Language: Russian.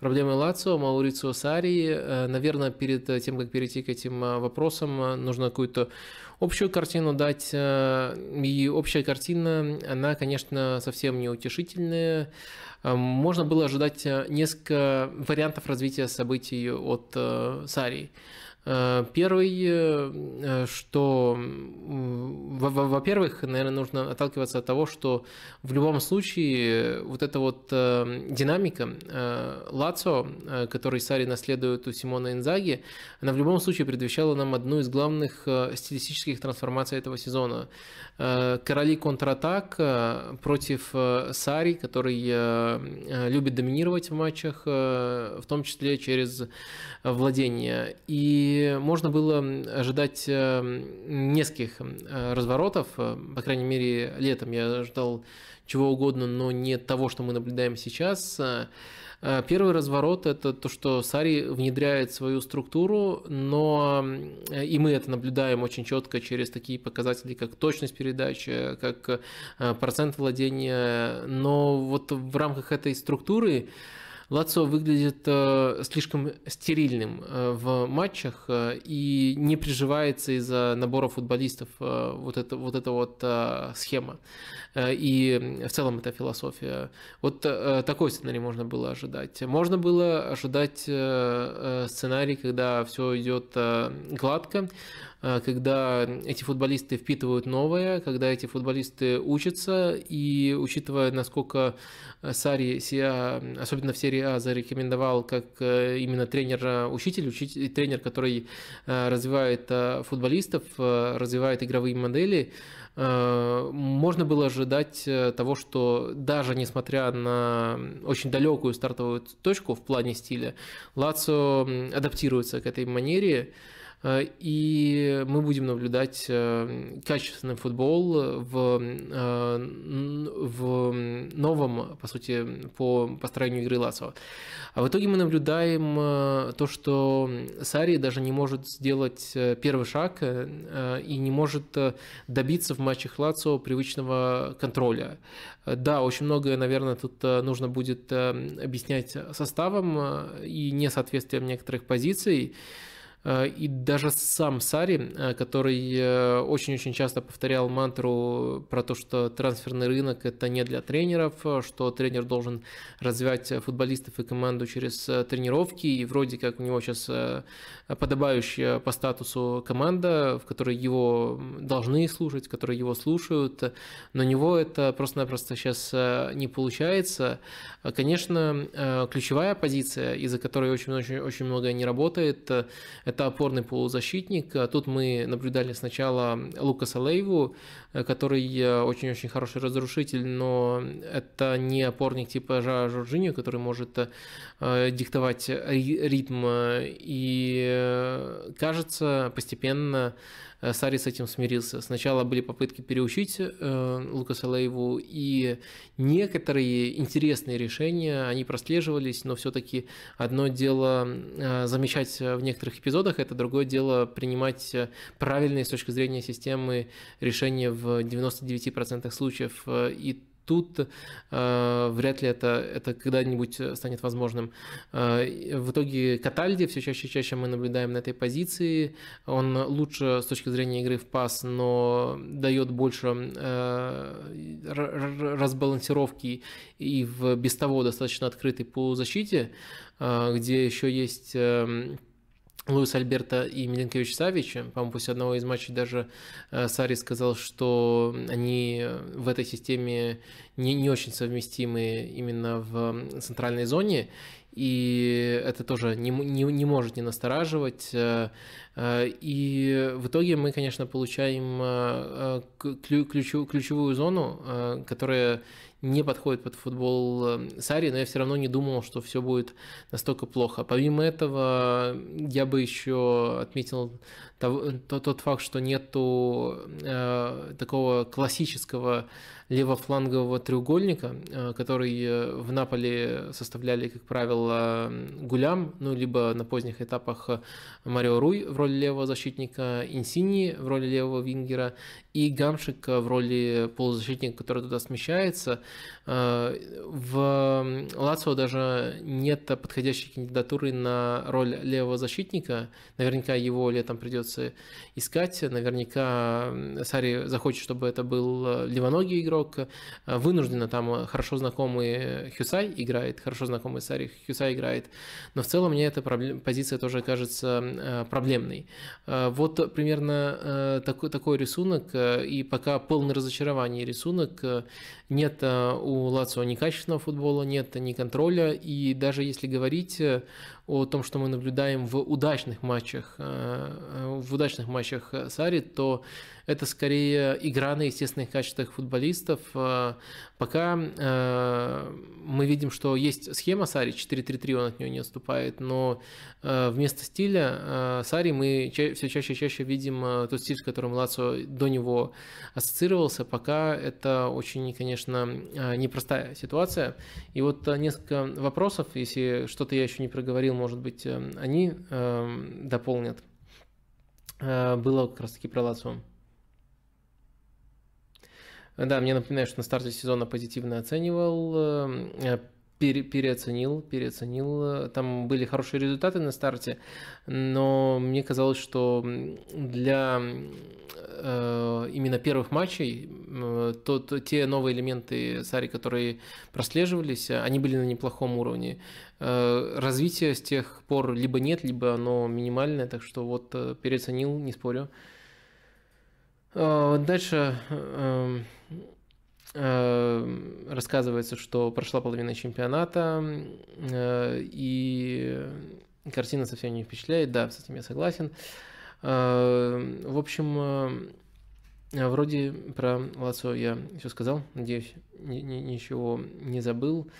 проблемы Лацио, Маурицио Сари. Э, наверное, перед э, тем, как перейти к этим э, вопросам, нужно какую-то общую картину дать. И общая картина, она, конечно, совсем неутешительная. Можно было ожидать несколько вариантов развития событий от Сарии. Э, первый, э, э, что, во-первых, наверное, нужно отталкиваться от того, что в любом случае вот эта вот динамика Лацо, который Сари наследует у Симона Инзаги, она в любом случае предвещала нам одну из главных стилистических трансформаций этого сезона. Короли контратак против Сари, который любит доминировать в матчах, в том числе через владение. И и можно было ожидать эм, нескольких э, разворотов. Э, по крайней мере, летом я ждал чего угодно, но не того, что мы наблюдаем сейчас. Э, первый разворот – это то, что Сари внедряет свою структуру, но и мы это наблюдаем очень четко через такие показатели, как точность передачи, как процент владения. Но вот в рамках этой структуры Лацо выглядит э, слишком стерильным э, в матчах э, и не приживается из-за набора футболистов вот, эта вот эта вот схема. И в целом это философия. Вот такой сценарий можно было ожидать. Можно было ожидать сценарий, когда все идет гладко, а, когда эти футболисты впитывают новое, когда эти футболисты учатся, и учитывая, насколько Сари Сиа, особенно в серии А, зарекомендовал как э, именно тренер-учитель, учитель, тренер, который э, развивает э, футболистов, развивает игровые модели, можно было ожидать того, что даже несмотря на очень далекую стартовую точку в плане стиля, Лацио адаптируется к этой манере, Э, и мы будем наблюдать э, качественный футбол в, э, в новом, по сути, по построению игры Ласова. А в итоге мы наблюдаем то, что Сари даже не может сделать первый шаг и не может добиться в матчах Лацио привычного контроля. Да, очень многое, наверное, тут нужно будет объяснять составом и несоответствием некоторых позиций, Э, и даже сам Сари, э, который э, очень-очень часто повторял мантру про то, что трансферный рынок это не для тренеров, что тренер должен развивать футболистов и команду через тренировки, и вроде как у него сейчас подобающая по статусу команда, в которой его должны слушать, в которой его слушают, но у него это просто-напросто сейчас не получается. Конечно, ключевая позиция, из-за которой очень-очень много не работает, это опорный полузащитник. Тут мы наблюдали сначала Лукаса Лейву, э, который э, очень-очень хороший разрушитель, но это не опорник типа Жа Жоржиньо, который может э, диктовать ритм. И кажется, постепенно Сари с этим смирился. Сначала были попытки переучить Лукаса Лейву, и некоторые интересные решения, они прослеживались, но все-таки одно дело замечать в некоторых эпизодах, эпизодах. Это другое дело принимать э, правильные с точки зрения системы решения в 99% случаев. Э, и тут э, вряд ли это, это когда-нибудь э, станет возможным. Э, в итоге Катальди все чаще и чаще мы наблюдаем на этой позиции. Он лучше с точки зрения игры в пас, но дает больше э, разбалансировки и в без того достаточно открытой по защите, э, где еще есть... Э, Луис Альберта и Милинкович Савича. По-моему, после одного из матчей даже э, Сари сказал, что они в этой системе не, не очень совместимы именно в центральной зоне. И это тоже не, не, не может не настораживать. Э, э, и в итоге мы, конечно, получаем ключ, ключевую зону, которая не подходит под футбол эм, Сари, но я все равно не думал, что все будет настолько плохо. Помимо этого, я бы еще отметил э, тот факт, что нету э, такого классического левофлангового треугольника, э, который в Наполе составляли, как правило, Гулям, ну, либо на поздних этапах Марио Руй в роли левого защитника, Инсини в роли левого вингера и Гамшик в роли полузащитника, который туда смещается. Э, в Лацио даже нет подходящей кандидатуры на роль левого защитника. Наверняка его летом придется искать. Наверняка Сари захочет, чтобы это был э, левоногий игрок. Э, вынужденно там хорошо знакомый Хюсай играет, хорошо знакомый Сари Хюсай играет. Но в целом мне эта позиция тоже кажется проблемной. Вот примерно такой, такой рисунок. И пока полное разочарование рисунок. Нет у Лацио ни качественного футбола нет, ни контроля, и даже если говорить э, о том, что мы наблюдаем в удачных матчах, э, э, в удачных матчах э, Сари, то это скорее игра на естественных качествах футболистов. Пока мы видим, что есть схема Сари, 4-3-3 он от нее не отступает, но вместо стиля Сари мы все чаще и чаще видим тот стиль, с которым Лацо до него ассоциировался. Пока это очень, конечно, непростая ситуация. И вот несколько вопросов, если что-то я еще не проговорил, может быть, э, они эм, дополнят. Э, было как раз-таки про Лацио. Э, да, мне напоминает, что на старте сезона позитивно оценивал пере, переоценил, переоценил. Э, там были хорошие результаты на старте, но мне казалось, что для э, именно первых матчей э, тот, те новые элементы Сари, которые прослеживались, э, они были на неплохом уровне. Развитие с тех пор либо нет, либо оно минимальное, так что вот переоценил, не спорю. дальше... Эм, рассказывается, что прошла половина чемпионата, э, и картина совсем не впечатляет, да, с этим я согласен. Эм, в общем, э, вроде про Лацо я все сказал, надеюсь, ничего не забыл.